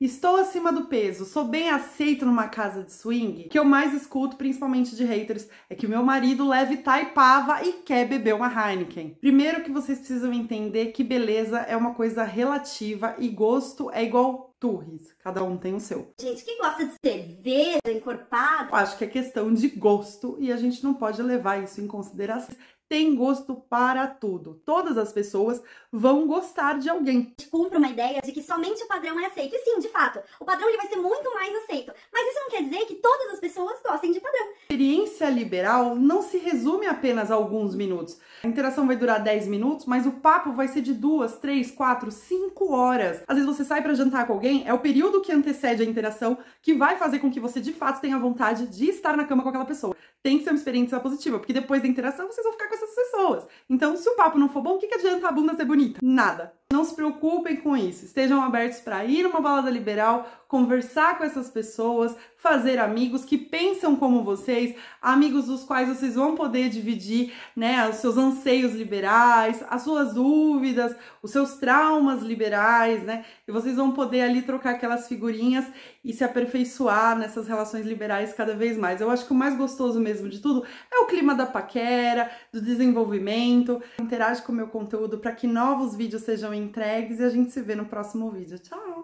Estou acima do peso, sou bem aceito numa casa de swing. O que eu mais escuto, principalmente de haters, é que o meu marido leve taipava e quer beber uma Heineken. Primeiro que vocês precisam entender que beleza é uma coisa relativa e gosto é igual turris, cada um tem o seu. Gente, quem gosta de cerveja encorpada? Acho que é questão de gosto e a gente não pode levar isso em consideração. Tem gosto para tudo. Todas as pessoas vão gostar de alguém. A gente compra uma ideia de que somente o padrão é aceito. E sim, de fato, o padrão ele vai ser muito mais aceito. Mas isso não quer dizer que todas as pessoas gostem de padrão experiência liberal não se resume apenas a alguns minutos. A interação vai durar 10 minutos, mas o papo vai ser de duas, três, quatro, cinco horas. Às vezes você sai para jantar com alguém, é o período que antecede a interação que vai fazer com que você de fato tenha vontade de estar na cama com aquela pessoa. Tem que ser uma experiência positiva, porque depois da interação vocês vão ficar com essas pessoas. Então, se o papo não for bom, o que adianta a bunda ser bonita? Nada. Não se preocupem com isso. Estejam abertos para ir numa balada liberal conversar com essas pessoas, fazer amigos que pensam como vocês, amigos dos quais vocês vão poder dividir, né, os seus anseios liberais, as suas dúvidas, os seus traumas liberais, né? E vocês vão poder ali trocar aquelas figurinhas e se aperfeiçoar nessas relações liberais cada vez mais. Eu acho que o mais gostoso mesmo de tudo é o clima da paquera, do desenvolvimento. Interage com o meu conteúdo para que novos vídeos sejam entregues e a gente se vê no próximo vídeo. Tchau.